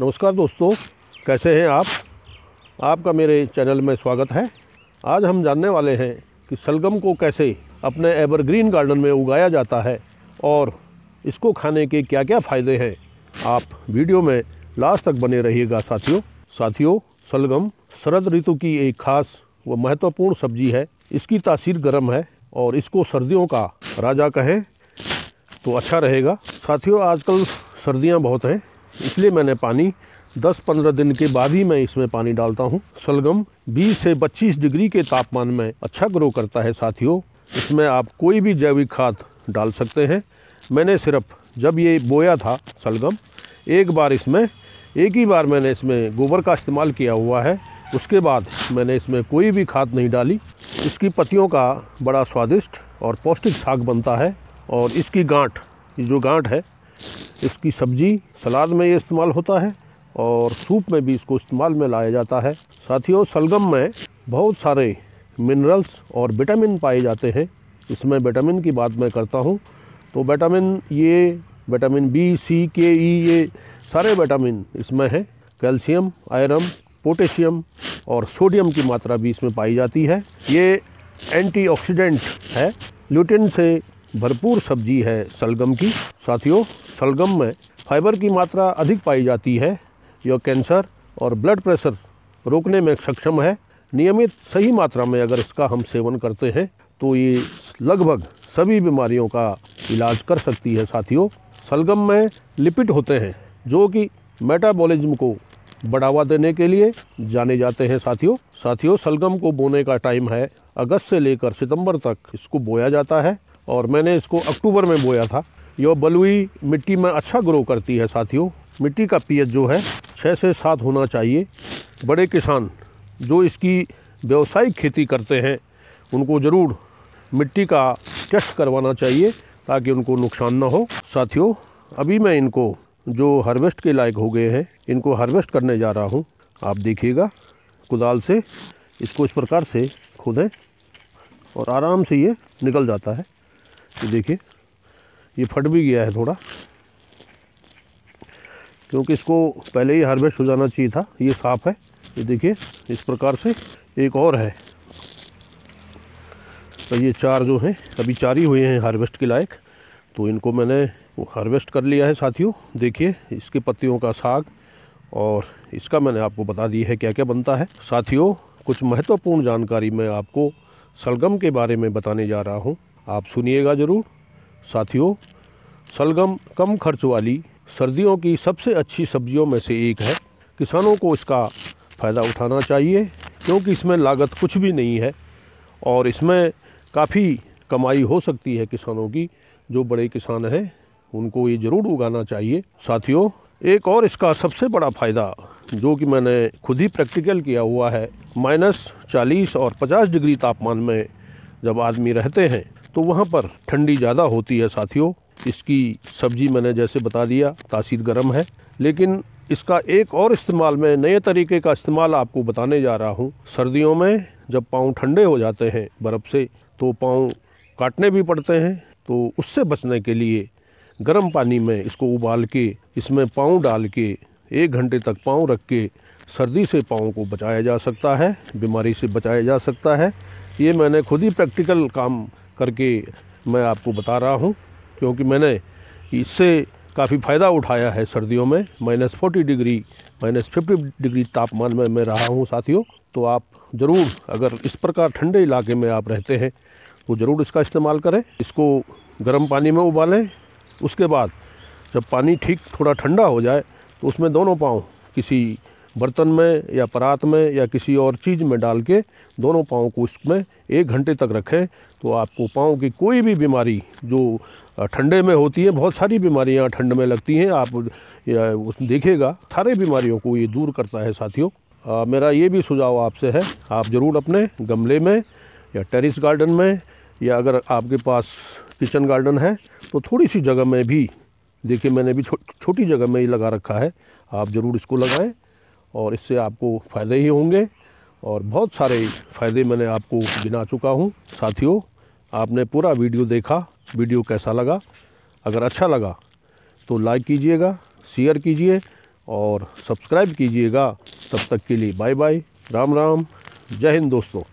नमस्कार दोस्तों कैसे हैं आप आपका मेरे चैनल में स्वागत है आज हम जानने वाले हैं कि सलगम को कैसे अपने एवरग्रीन गार्डन में उगाया जाता है और इसको खाने के क्या क्या फ़ायदे हैं आप वीडियो में लास्ट तक बने रहिएगा साथियों साथियों सलगम शरद ऋतु की एक खास व महत्वपूर्ण सब्जी है इसकी तासीर गर्म है और इसको सर्दियों का राजा कहें तो अच्छा रहेगा साथियों आजकल सर्दियां बहुत हैं इसलिए मैंने पानी 10-15 दिन के बाद ही मैं इसमें पानी डालता हूँ सलगम 20 से 25 डिग्री के तापमान में अच्छा ग्रो करता है साथियों इसमें आप कोई भी जैविक खाद डाल सकते हैं मैंने सिर्फ जब ये बोया था सलगम एक बार इसमें एक ही बार मैंने इसमें गोबर का इस्तेमाल किया हुआ है उसके बाद मैंने इसमें कोई भी खाद नहीं डाली इसकी पत्तियों का बड़ा स्वादिष्ट और पौष्टिक साग बनता है और इसकी गांठ ये जो गांठ है इसकी सब्ज़ी सलाद में ये इस्तेमाल होता है और सूप में भी इसको इस्तेमाल में लाया जाता है साथियों सलगम में बहुत सारे मिनरल्स और विटामिन पाए जाते हैं इसमें विटामिन की बात मैं करता हूँ तो विटामिन ये विटामिन बी सी के ई ये सारे विटामिन इसमें हैं कैल्शियम आयरन पोटेशियम और सोडियम की मात्रा भी इसमें पाई जाती है ये एंटीऑक्सीडेंट है ल्यूटिन से भरपूर सब्जी है सलगम की साथियों सलगम में फाइबर की मात्रा अधिक पाई जाती है यह कैंसर और ब्लड प्रेशर रोकने में सक्षम है नियमित सही मात्रा में अगर इसका हम सेवन करते हैं तो ये लगभग सभी बीमारियों का इलाज कर सकती है साथियों सलगम में लिपिड होते हैं जो कि मेटाबॉलिज्म को बढ़ावा देने के लिए जाने जाते हैं साथियों साथियों सलगम को बोने का टाइम है अगस्त से लेकर सितंबर तक इसको बोया जाता है और मैंने इसको अक्टूबर में बोया था यह बलुई मिट्टी में अच्छा ग्रो करती है साथियों मिट्टी का पीएच जो है छः से सात होना चाहिए बड़े किसान जो इसकी व्यावसायिक खेती करते हैं उनको ज़रूर मिट्टी का टेस्ट करवाना चाहिए ताकि उनको नुकसान ना हो साथियों अभी मैं इनको जो हार्वेस्ट के लायक हो गए हैं इनको हार्वेस्ट करने जा रहा हूँ आप देखिएगा कुदाल से इसको इस प्रकार से खोदें और आराम से ये निकल जाता है ये देखिए ये फट भी गया है थोड़ा क्योंकि इसको पहले ही हार्वेस्ट हो जाना चाहिए था ये साफ है ये देखिए इस प्रकार से एक और है तो ये चार जो हैं अभी चार ही हुए हैं हार्वेस्ट के लायक तो इनको मैंने हार्वेस्ट कर लिया है साथियों देखिए इसके पत्तियों का साग और इसका मैंने आपको बता दिया है क्या क्या बनता है साथियों कुछ महत्वपूर्ण जानकारी मैं आपको सलगम के बारे में बताने जा रहा हूँ आप सुनिएगा ज़रूर साथियों सलगम कम खर्च वाली सर्दियों की सबसे अच्छी सब्जियों में से एक है किसानों को इसका फ़ायदा उठाना चाहिए क्योंकि इसमें लागत कुछ भी नहीं है और इसमें काफ़ी कमाई हो सकती है किसानों की जो बड़े किसान हैं उनको ये ज़रूर उगाना चाहिए साथियों एक और इसका सबसे बड़ा फ़ायदा जो कि मैंने खुद ही प्रैक्टिकल किया हुआ है माइनस चालीस और पचास डिग्री तापमान में जब आदमी रहते हैं तो वहाँ पर ठंडी ज़्यादा होती है साथियों इसकी सब्जी मैंने जैसे बता दिया तासीर गर्म है लेकिन इसका एक और इस्तेमाल मैं नए तरीके का इस्तेमाल आपको बताने जा रहा हूँ सर्दियों में जब पाँव ठंडे हो जाते हैं बर्फ़ से तो पाँव काटने भी पड़ते हैं तो उससे बचने के लिए गर्म पानी में इसको उबाल के इसमें पाँव डाल के एक घंटे तक पाँव रख के सर्दी से पाँव को बचाया जा सकता है बीमारी से बचाया जा सकता है ये मैंने खुद ही प्रैक्टिकल काम करके मैं आपको बता रहा हूँ क्योंकि मैंने इससे काफ़ी फ़ायदा उठाया है सर्दियों में minus forty degree minus fifty degree तापमान में मैं रहा हूँ साथियों तो आप ज़रूर अगर इस प्रकार ठंडे इलाके में आप रहते हैं तो ज़रूर इसका इस्तेमाल करें इसको गर्म पानी में उबालें उसके बाद जब पानी ठीक थोड़ा ठंडा हो जाए तो उसमें दोनों पाँव किसी बर्तन में या परात में या किसी और चीज़ में डाल के दोनों पाँव को उसमें एक घंटे तक रखें तो आपको पाँव की कोई भी बीमारी जो ठंडे में होती है बहुत सारी बीमारियां ठंड में लगती हैं आप देखेगा सारे बीमारियों को ये दूर करता है साथियों मेरा ये भी सुझाव आपसे है आप ज़रूर अपने गमले में या टेरिस गार्डन में या अगर आपके पास किचन गार्डन है तो थोड़ी सी जगह में भी देखिए मैंने भी छो, छोटी जगह में ये लगा रखा है आप ज़रूर इसको लगाएं और इससे आपको फ़ायदे ही होंगे और बहुत सारे फ़ायदे मैंने आपको गिना चुका हूँ साथियों आपने पूरा वीडियो देखा वीडियो कैसा लगा अगर अच्छा लगा तो लाइक कीजिएगा शेयर कीजिए और सब्सक्राइब कीजिएगा तब तक के लिए बाय बाय राम राम जय हिंद दोस्तों